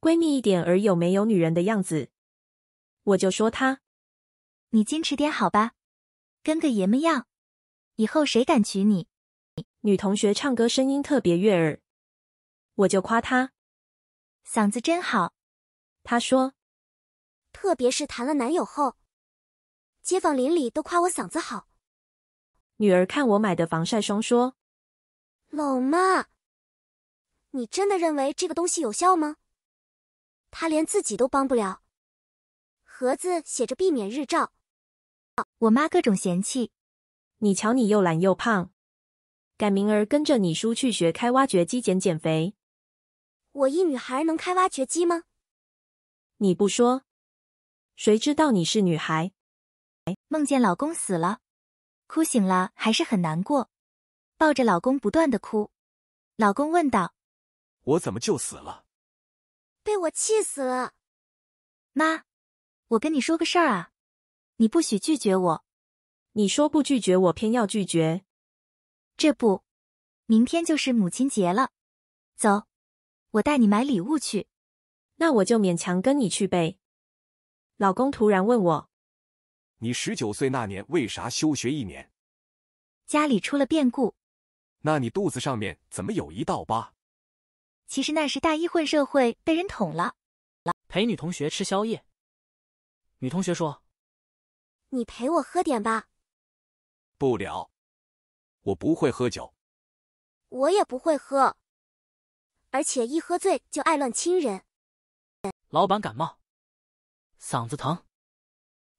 闺蜜一点儿有没有女人的样子，我就说她，你矜持点好吧，跟个爷们样，以后谁敢娶你？女同学唱歌声音特别悦耳，我就夸她，嗓子真好。她说，特别是谈了男友后，街坊邻里都夸我嗓子好。女儿看我买的防晒霜说，老妈，你真的认为这个东西有效吗？他连自己都帮不了。盒子写着避免日照。我妈各种嫌弃，你瞧你又懒又胖，改明儿跟着你叔去学开挖掘机减减肥。我一女孩能开挖掘机吗？你不说，谁知道你是女孩？梦见老公死了，哭醒了还是很难过，抱着老公不断的哭。老公问道：“我怎么就死了？”被我气死了，妈，我跟你说个事儿啊，你不许拒绝我，你说不拒绝我，偏要拒绝。这不，明天就是母亲节了，走，我带你买礼物去。那我就勉强跟你去呗。老公突然问我，你十九岁那年为啥休学一年？家里出了变故。那你肚子上面怎么有一道疤？其实那是大一混社会被人捅了。陪女同学吃宵夜，女同学说：“你陪我喝点吧。”“不了，我不会喝酒。”“我也不会喝，而且一喝醉就爱乱亲人。”老板感冒，嗓子疼，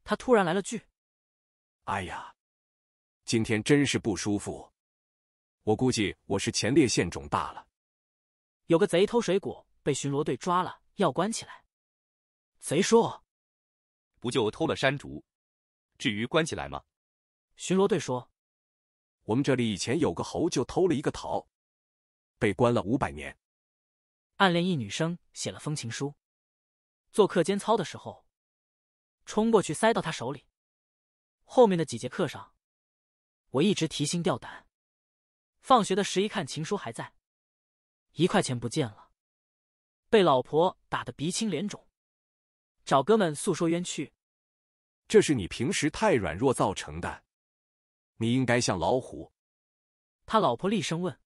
他突然来了句：“哎呀，今天真是不舒服，我估计我是前列腺肿大了。”有个贼偷水果，被巡逻队抓了，要关起来。贼说：“不就偷了山竹，至于关起来吗？”巡逻队说：“我们这里以前有个猴，就偷了一个桃，被关了五百年。”暗恋一女生写了封情书，做课间操的时候，冲过去塞到她手里。后面的几节课上，我一直提心吊胆。放学的时一看，情书还在。一块钱不见了，被老婆打得鼻青脸肿，找哥们诉说冤屈。这是你平时太软弱造成的，你应该像老虎。他老婆厉声问：“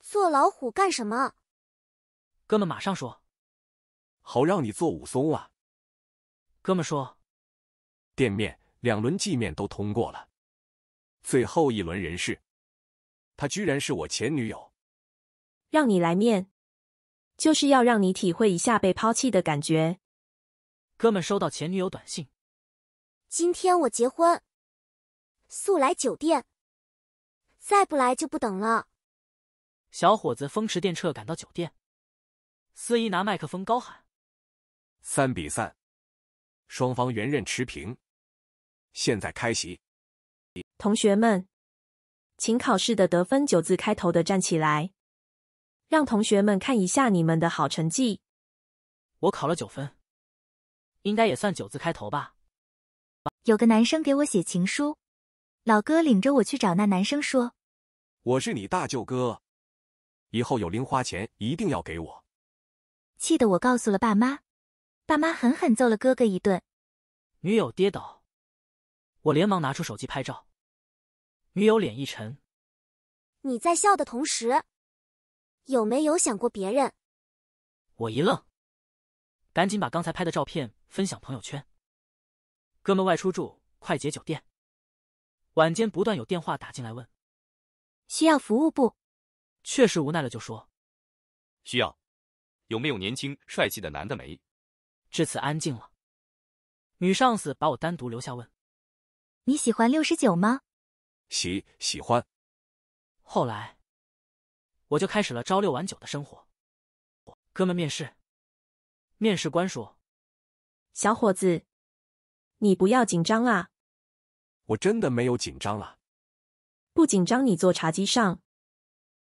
做老虎干什么？”哥们马上说：“好让你做武松啊。”哥们说：“店面两轮计面都通过了，最后一轮人事，她居然是我前女友。”让你来面，就是要让你体会一下被抛弃的感觉。哥们收到前女友短信：“今天我结婚，速来酒店，再不来就不等了。”小伙子风驰电掣赶到酒店，司仪拿麦克风高喊：“三比三，双方圆刃持平，现在开席。同学们，请考试的得分九字开头的站起来。”让同学们看一下你们的好成绩。我考了九分，应该也算九字开头吧。有个男生给我写情书，老哥领着我去找那男生说：“我是你大舅哥，以后有零花钱一定要给我。”气得我告诉了爸妈，爸妈狠狠揍了哥哥一顿。女友跌倒，我连忙拿出手机拍照。女友脸一沉：“你在笑的同时。”有没有想过别人？我一愣，赶紧把刚才拍的照片分享朋友圈。哥们外出住快捷酒店，晚间不断有电话打进来问，需要服务不？确实无奈了，就说需要。有没有年轻帅气的男的没？至此安静了。女上司把我单独留下问，你喜欢六十九吗？喜喜欢。后来。我就开始了朝六晚九的生活。哥们，面试。面试官说：“小伙子，你不要紧张啊。”我真的没有紧张了。不紧张，你坐茶几上。